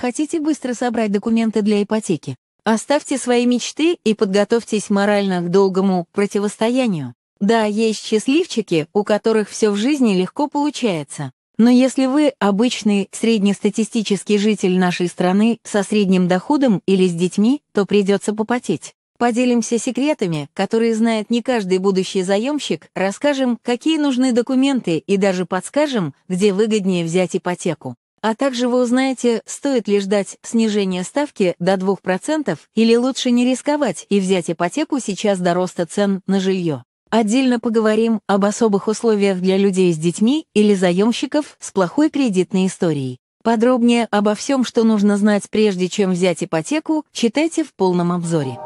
Хотите быстро собрать документы для ипотеки? Оставьте свои мечты и подготовьтесь морально к долгому противостоянию. Да, есть счастливчики, у которых все в жизни легко получается. Но если вы обычный среднестатистический житель нашей страны со средним доходом или с детьми, то придется попотеть. Поделимся секретами, которые знает не каждый будущий заемщик, расскажем, какие нужны документы и даже подскажем, где выгоднее взять ипотеку. А также вы узнаете, стоит ли ждать снижения ставки до 2% или лучше не рисковать и взять ипотеку сейчас до роста цен на жилье. Отдельно поговорим об особых условиях для людей с детьми или заемщиков с плохой кредитной историей. Подробнее обо всем, что нужно знать прежде чем взять ипотеку, читайте в полном обзоре.